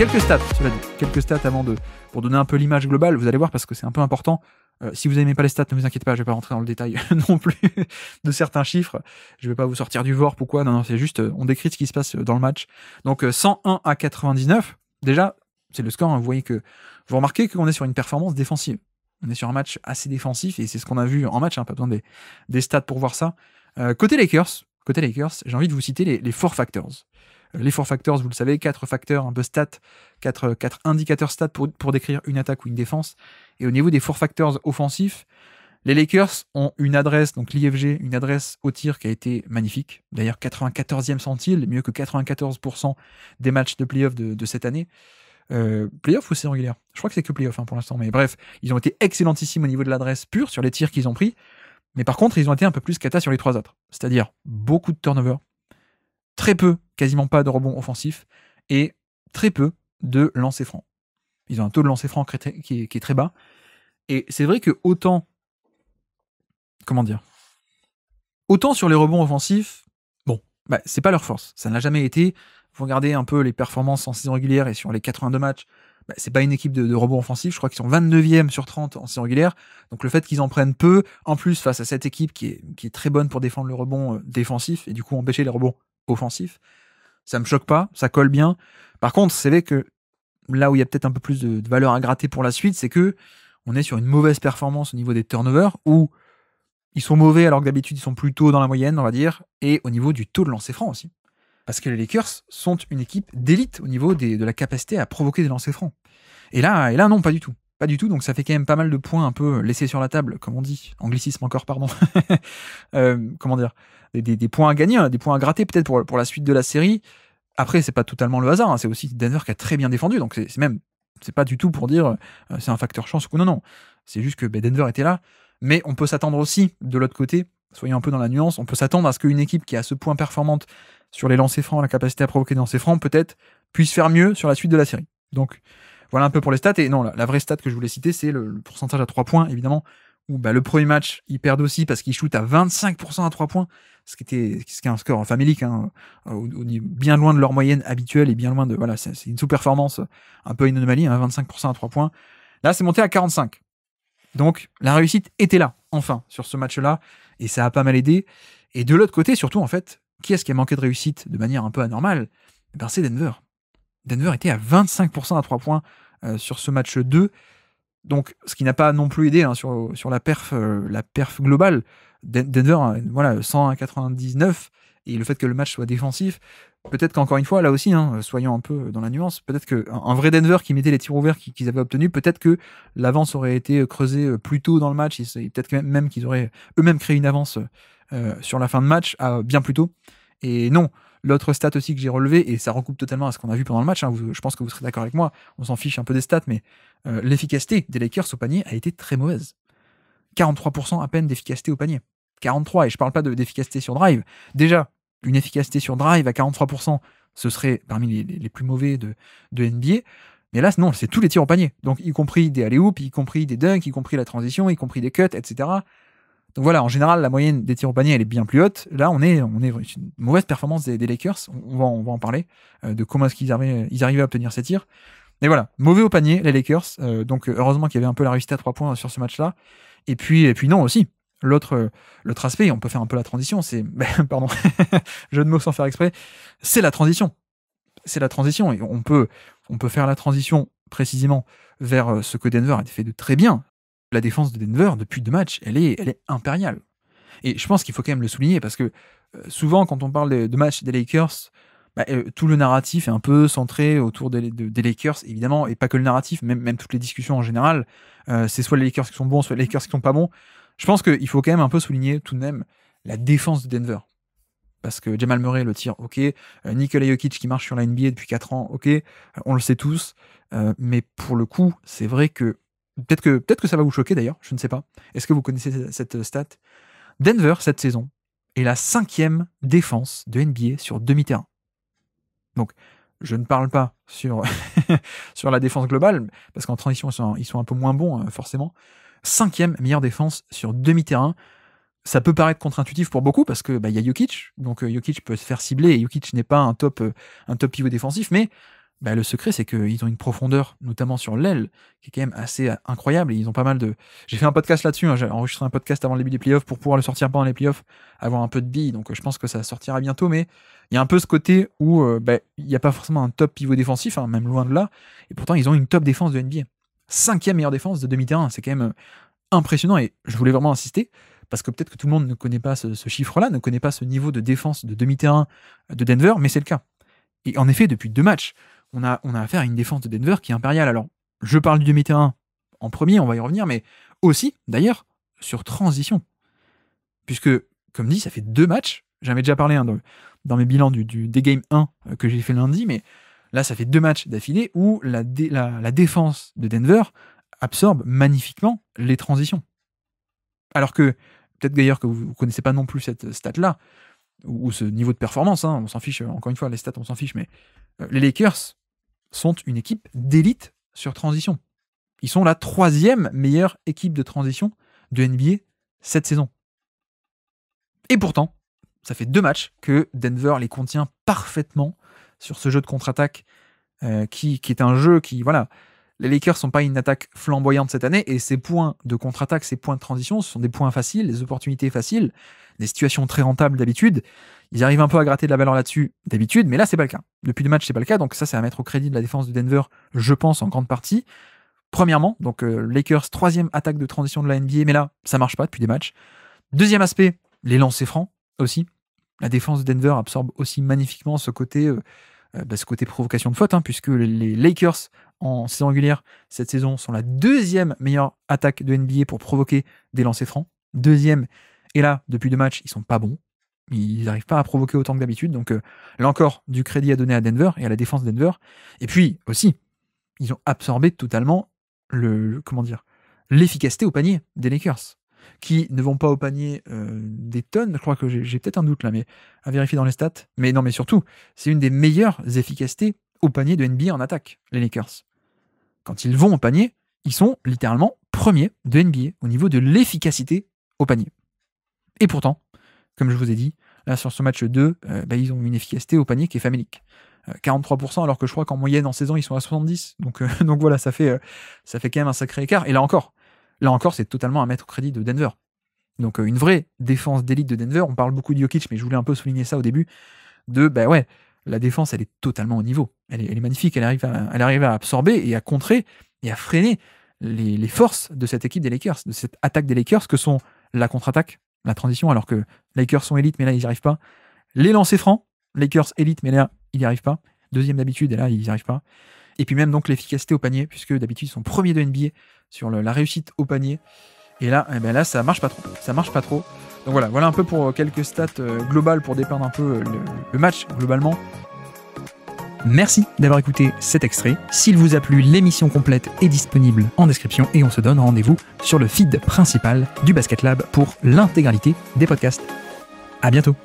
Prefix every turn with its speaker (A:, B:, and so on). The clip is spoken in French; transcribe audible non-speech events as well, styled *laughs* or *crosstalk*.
A: Quelques stats, dit, quelques stats avant de. pour donner un peu l'image globale, vous allez voir parce que c'est un peu important. Euh, si vous n'aimez pas les stats, ne vous inquiétez pas, je vais pas rentrer dans le détail *laughs* non plus de certains chiffres. Je vais pas vous sortir du vor pourquoi. Non, non, c'est juste, euh, on décrit ce qui se passe euh, dans le match. Donc 101 à 99, déjà, c'est le score. Hein. vous voyez que vous remarquez qu'on est sur une performance défensive. On est sur un match assez défensif et c'est ce qu'on a vu en match. Hein, pas besoin des, des, stats pour voir ça. côté Lakers, côté Lakers, j'ai envie de vous citer les, les four factors. Euh, les four factors, vous le savez, quatre facteurs un peu stat, quatre, indicateurs stat pour, décrire une attaque ou une défense. Et au niveau des four factors offensifs, les Lakers ont une adresse, donc l'IFG, une adresse au tir qui a été magnifique. D'ailleurs, 94e centile, mieux que 94% des matchs de playoff de, cette année. Euh, playoff ou c'est Je crois que c'est que playoff hein, pour l'instant, mais bref, ils ont été excellentissimes au niveau de l'adresse pure sur les tirs qu'ils ont pris. Mais par contre, ils ont été un peu plus cata sur les trois autres. C'est-à-dire beaucoup de turnovers très peu, quasiment pas de rebonds offensifs et très peu de lancers francs. Ils ont un taux de lancers francs qui, est très bas. Et c'est vrai que autant. Comment dire Autant sur les rebonds offensifs, bon, bah, c'est pas leur force. Ça n'a jamais été. Vous regardez un peu les performances en saison régulière et sur les 82 matchs, bah, c'est pas une équipe de, rebonds offensifs. Je crois qu'ils sont 29e sur 30 en saison régulière. Donc le fait qu'ils en prennent peu, en plus face à cette équipe qui est, très bonne pour défendre le rebond euh, défensif et du coup empêcher les rebonds offensif. Ça me choque pas, ça colle bien. Par contre, c'est vrai que là où il y a peut-être un peu plus de, valeur à gratter pour la suite, c'est que on est sur une mauvaise performance au niveau des turnovers où ils sont mauvais alors que d'habitude ils sont plutôt dans la moyenne, on va dire, et au niveau du taux de lancer francs aussi. Parce que les Lakers sont une équipe d'élite au niveau de la capacité à provoquer des lancers francs. Et là, et là, non, pas du tout. Pas du tout, donc ça fait quand même pas mal de points un peu laissés sur la table, comme on dit. Anglicisme encore, pardon. *laughs* Euh, comment dire des, points à gagner, hein, des points à gratter peut-être pour, pour la suite de la série. Après, c'est pas totalement le hasard, hein, c'est aussi Denver qui a très bien défendu, donc c'est même, c'est pas du tout pour dire euh, c'est un facteur chance ou non, non. C'est juste que ben, Denver était là, mais on peut s'attendre aussi de l'autre côté, soyons un peu dans la nuance, on peut s'attendre à ce qu'une équipe qui a ce point performante sur les lancers francs, la capacité à provoquer des lancers francs, peut-être puisse faire mieux sur la suite de la série. Donc, voilà un peu pour les stats. Et non, la, vraie stat que je voulais citer, c'est le, pourcentage à 3 points, évidemment, où bah, le premier match, ils perdent aussi parce qu'ils shootent à 25% à 3 points, ce qui, était, ce qui est un score en hein, euh, bien loin de leur moyenne habituelle et bien loin de. Voilà, c'est une sous-performance, un peu une anomalie, hein, 25% à 3 points. Là, c'est monté à 45. Donc, la réussite était là, enfin, sur ce match-là, et ça a pas mal aidé. Et de l'autre côté, surtout, en fait, qui est-ce qui a manqué de réussite de manière un peu anormale eh ben, C'est Denver. Denver était à 25% à 3 points euh, sur ce match 2. Donc, ce qui n'a pas non plus aidé hein, sur, sur la, perf, euh, la perf globale. Denver, hein, voilà, 199, et le fait que le match soit défensif, peut-être qu'encore une fois, là aussi, hein, soyons un peu dans la nuance, peut-être qu'un vrai Denver qui mettait les tirs ouverts qu'ils avaient obtenus, peut-être que l'avance aurait été creusée euh, plus tôt dans le match, peut-être même qu'ils auraient eux-mêmes créé une avance sur la fin de match, bien plus tôt. Et non, L'autre stat aussi que j'ai relevé, et ça recoupe totalement à ce qu'on a vu pendant le match, hein, je pense que vous serez d'accord avec moi, on s'en fiche un peu des stats, mais euh, l'efficacité des Lakers au panier a été très mauvaise. 43% à peine d'efficacité au panier. 43, et je ne parle pas d'efficacité sur drive. Déjà, une efficacité sur drive à 43%, ce serait parmi les, plus mauvais de, NBA. Mais là, non, c'est tous les tirs au panier. Donc, y compris des alley y compris des dunks, y compris la transition, y compris des cuts, etc. Donc voilà, en général, la moyenne des tirs au panier, elle est bien plus haute. Là, on est, on est une mauvaise performance des, Lakers. On va, on va en parler euh, de comment est-ce qu'ils arrivaient, ils arrivaient à obtenir ces tirs. Mais voilà, mauvais au panier, les Lakers. Euh, donc euh, heureusement qu'il y avait un peu la réussite à trois points sur ce match-là. Et puis, et puis non aussi. L'autre, le aspect, on peut faire un peu la transition, c'est, *laughs* pardon, *laughs* jeu de mots sans faire exprès, c'est la transition. C'est la transition. Et on peut, on peut faire la transition précisément vers ce que Denver a fait de très bien, la défense de Denver, depuis deux matchs, elle est, elle est impériale. Et je pense qu'il faut quand même le souligner parce que euh, souvent, quand on parle de, matchs des Lakers, bah, euh, tout le narratif est un peu centré autour des, Lakers, évidemment, et pas que le narratif, même, même toutes les discussions en général. Euh, c'est soit les Lakers qui sont bons, soit les Lakers qui sont pas bons. Je pense qu'il faut quand même un peu souligner tout de même la défense de Denver. Parce que Jamal Murray le tire, ok. Nikola Jokic qui marche sur la NBA depuis 4 ans, ok. on le sait tous. mais pour le coup, c'est vrai que Peut-être que, peut que ça va vous choquer d'ailleurs, je ne sais pas. Est-ce que vous connaissez cette stat Denver, cette saison, est la cinquième défense de NBA sur demi-terrain. Donc, je ne parle pas sur, *laughs* sur la défense globale, parce qu'en transition, ils sont, un peu moins bons, euh, forcément. Cinquième meilleure défense sur demi-terrain. Ça peut paraître contre-intuitif pour beaucoup, parce qu'il bah, y a Jokic, donc euh, Jokic peut se faire cibler, et Jokic n'est pas un top, euh, un top pivot défensif, mais bah, le secret, c'est qu'ils ont une profondeur, notamment sur l'aile, qui est quand même assez euh, incroyable. ils ont pas mal de. J'ai fait un podcast là-dessus. Hein. J'ai enregistré un podcast avant le début des playoffs pour pouvoir le sortir pendant les playoffs, avoir un peu de billes. Donc, euh, je pense que ça sortira bientôt. Mais il y a un peu ce côté où euh, bah, il n'y a pas forcément un top pivot défensif, hein, même loin de là. Et pourtant, ils ont une top défense de NBA. Cinquième meilleure défense de demi-terrain. C'est quand même impressionnant. Et je voulais vraiment insister parce que peut-être que tout le monde ne connaît pas ce, ce chiffre-là, ne connaît pas ce niveau de défense de demi-terrain de Denver, mais c'est le cas. Et en effet, depuis deux matchs, on a, on a affaire à une défense de Denver qui est impériale. Alors, je parle du demi-terrain en premier, on va y revenir, mais aussi, d'ailleurs, sur transition. Puisque, comme dit, ça fait deux matchs. J'en déjà parlé hein, dans, mes bilans du, des Game 1 euh, que j'ai fait lundi, mais là, ça fait deux matchs d'affilée où la, la, défense de Denver absorbe magnifiquement les transitions. Alors que, peut-être d'ailleurs que vous ne connaissez pas non plus cette stat-là, ou, ce niveau de performance, hein, on s'en fiche, euh, encore une fois, les stats, on s'en fiche, mais euh, les Lakers, sont une équipe d'élite sur transition. Ils sont la troisième meilleure équipe de transition de NBA cette saison. Et pourtant, ça fait deux matchs que Denver les contient parfaitement sur ce jeu de contre-attaque euh, qui, qui, est un jeu qui, voilà, les Lakers sont pas une attaque flamboyante cette année et ces points de contre-attaque, ces points de transition, ce sont des points faciles, des opportunités faciles, des situations très rentables d'habitude. Ils arrivent un peu à gratter de la valeur là-dessus d'habitude, mais là c'est pas le cas. Depuis le match c'est pas le cas, donc ça c'est à mettre au crédit de la défense de Denver, je pense en grande partie. Premièrement, donc euh, Lakers troisième attaque de transition de la NBA, mais là ça marche pas depuis des matchs. Deuxième aspect, les lancers francs aussi. La défense de Denver absorbe aussi magnifiquement ce côté, euh, euh, bah, ce côté provocation de faute, hein, puisque les Lakers en saison régulière cette saison sont la deuxième meilleure attaque de NBA pour provoquer des lancers francs. Deuxième. Et là, depuis deux matchs, ils sont pas bons. Ils n'arrivent pas à provoquer autant que d'habitude. Donc euh, là encore, du crédit à donner à Denver et à la défense de Denver. Et puis aussi, ils ont absorbé totalement le comment dire l'efficacité au panier des Lakers qui ne vont pas au panier euh, des tonnes. Je crois que j'ai peut-être un doute là, mais à vérifier dans les stats. Mais non, mais surtout, c'est une des meilleures efficacités au panier de NBA en attaque, les Lakers quand ils vont au panier, ils sont littéralement premiers de NBA au niveau de l'efficacité au panier. Et pourtant, comme je vous ai dit, là sur ce match 2, euh, bah, ils ont une efficacité au panier qui est famélique. 43% euh, alors que je crois qu'en moyenne en saison ils sont à 70. Donc, euh, *laughs* donc voilà, ça fait, ça fait quand même un sacré écart. Et là encore, là encore, c'est totalement à mettre au crédit de Denver. Donc une vraie défense d'élite de Denver. On parle beaucoup de Jokic, mais je voulais un peu souligner ça au début. De bah ouais, la défense, elle est totalement au niveau. Elle est, magnifique, elle arrive, à, absorber et à contrer et à freiner les, forces de cette équipe des Lakers, de cette attaque des Lakers, que sont la contre-attaque, la transition, alors que les Lakers sont élites, mais là, ils n'y arrivent pas. Les lancers francs, Lakers élite, mais là, ils n'y arrivent pas. Deuxième d'habitude, et là, ils n'y arrivent pas. Et puis même donc l'efficacité au panier, puisque d'habitude, ils sont premiers de NBA sur la réussite au panier. Et là, eh ben là, ça marche pas trop. Ça marche pas trop. Donc voilà, voilà un peu pour euh, quelques stats euh, globales pour dépeindre un peu euh, le, match globalement. Merci d'avoir écouté cet extrait. S'il vous a plu, l'émission complète est disponible en description et on se donne rendez-vous sur le feed principal du Basket Lab pour l'intégralité des podcasts. À bientôt.